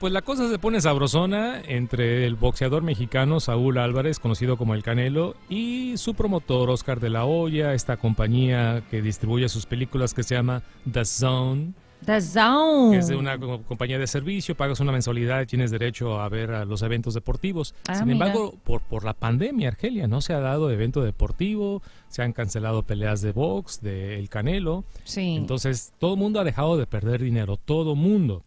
Pues la cosa se pone sabrosona entre el boxeador mexicano Saúl Álvarez, conocido como El Canelo, y su promotor Oscar de la Hoya, esta compañía que distribuye sus películas que se llama The Zone. The Zone. es de una compañía de servicio, pagas una mensualidad y tienes derecho a ver los eventos deportivos. Ah, Sin embargo, por, por la pandemia, Argelia, no se ha dado evento deportivo, se han cancelado peleas de box, de El Canelo. Sí. Entonces, todo el mundo ha dejado de perder dinero, todo mundo.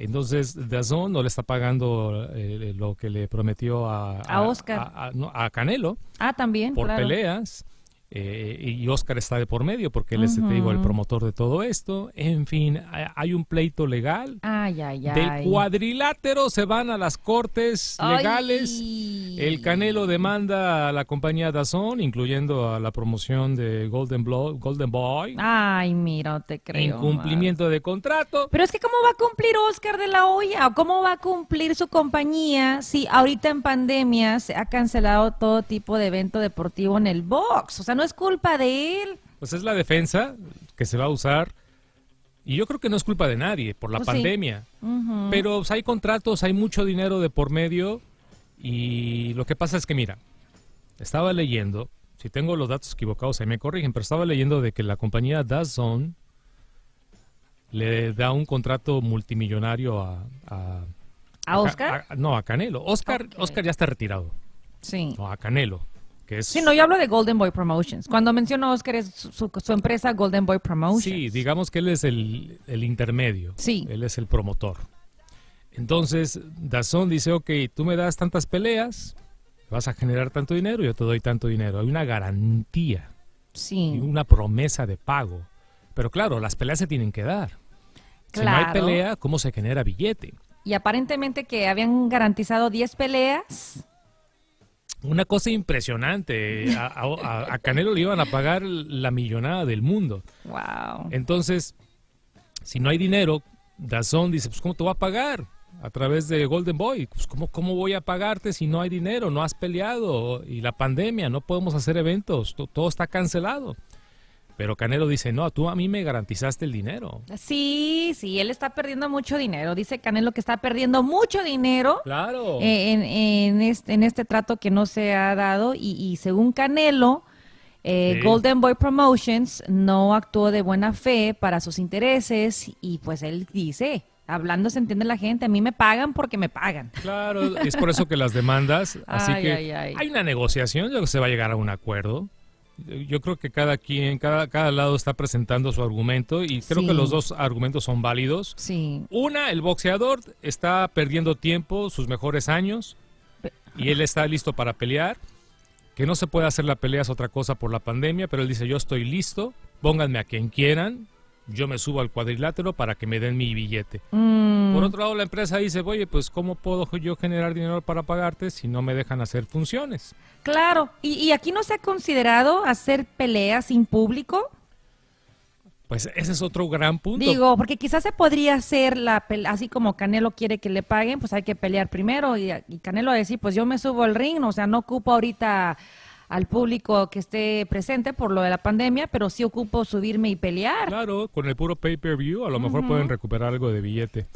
Entonces, Dazón no le está pagando eh, lo que le prometió a, Oscar. A, Canelo. Ah, también. Por peleas. Eh, y Oscar está de por medio porque él es, te digo, el promotor de todo esto. En fin, hay un pleito legal. Ah, del cuadrilátero se van a las cortes legales. El Canelo demanda a la compañía Dazón, incluyendo a la promoción de Golden, Golden Boy. Ay, mira, te creo. Incumplimiento de contrato. Pero es que ¿cómo va a cumplir Oscar de la Hoya? ¿Cómo va a cumplir su compañía si ahorita en pandemia se ha cancelado todo tipo de evento deportivo en el box? O sea, no es culpa de él. Pues es la defensa que se va a usar y yo creo que no es culpa de nadie por la pues pandemia. Pero pues, hay contratos, hay mucho dinero de por medio. Y lo que pasa es que, mira, estaba leyendo, si tengo los datos equivocados, ahí me corrigen, pero estaba leyendo de que la compañía DAZN le da un contrato multimillonario a. ¿A, Oscar? no, a Canelo. Oscar, Oscar ya está retirado. Sí. No, a Canelo. Sí, no, yo hablo de Golden Boy Promotions. Cuando mencionó, Oscar es su, empresa Golden Boy Promotions. Sí, digamos que él es el, intermedio. Sí. Él es el promotor. Entonces, Dazón dice, ok, tú me das tantas peleas, vas a generar tanto dinero, yo te doy tanto dinero. Hay una garantía. Sí. una promesa de pago. Pero claro, las peleas se tienen que dar. Claro. Si no hay pelea, ¿cómo se genera billete? Y aparentemente que habían garantizado 10 peleas una cosa impresionante. A, Canelo le iban a pagar la millonada del mundo. Wow. Entonces, si no hay dinero, Dazón dice, pues ¿cómo te voy a pagar? A través de Golden Boy. Pues ¿cómo, ¿cómo voy a pagarte si no hay dinero? No has peleado. Y la pandemia, no podemos hacer eventos. todo está cancelado. Pero Canelo dice, no, tú a mí me garantizaste el dinero. Sí, sí, él está perdiendo mucho dinero. Dice Canelo que está perdiendo mucho dinero. Claro. Eh, en, este, trato que no se ha dado. Y, según Canelo, eh, Golden Boy Promotions no actuó de buena fe para sus intereses. Y pues él dice, hablando se entiende la gente, a mí me pagan porque me pagan. Claro, es por eso que las demandas, así que hay una negociación, yo que se va a llegar a un acuerdo yo creo que cada quien, cada, cada lado está presentando su argumento y creo que los dos argumentos son válidos. Sí. Una, el boxeador está perdiendo tiempo, sus mejores años, y él está listo para pelear. Que no se puede hacer la pelea es otra cosa por la pandemia, pero él dice, yo estoy listo, pónganme a quien quieran, yo me subo al cuadrilátero para que me den mi billete. Mm por otro lado, la empresa dice, oye, pues ¿cómo puedo yo generar dinero para pagarte si no me dejan hacer funciones? Claro, ¿y, aquí no se ha considerado hacer peleas sin público? Pues ese es otro gran punto. Digo, porque quizás se podría hacer la así como Canelo quiere que le paguen, pues hay que pelear primero y, y Canelo decir, pues yo me subo al ring, o sea, no ocupo ahorita al público que esté presente por lo de la pandemia, pero sí ocupo subirme y pelear. Claro, con el puro pay-per-view a lo mejor pueden recuperar algo de billete.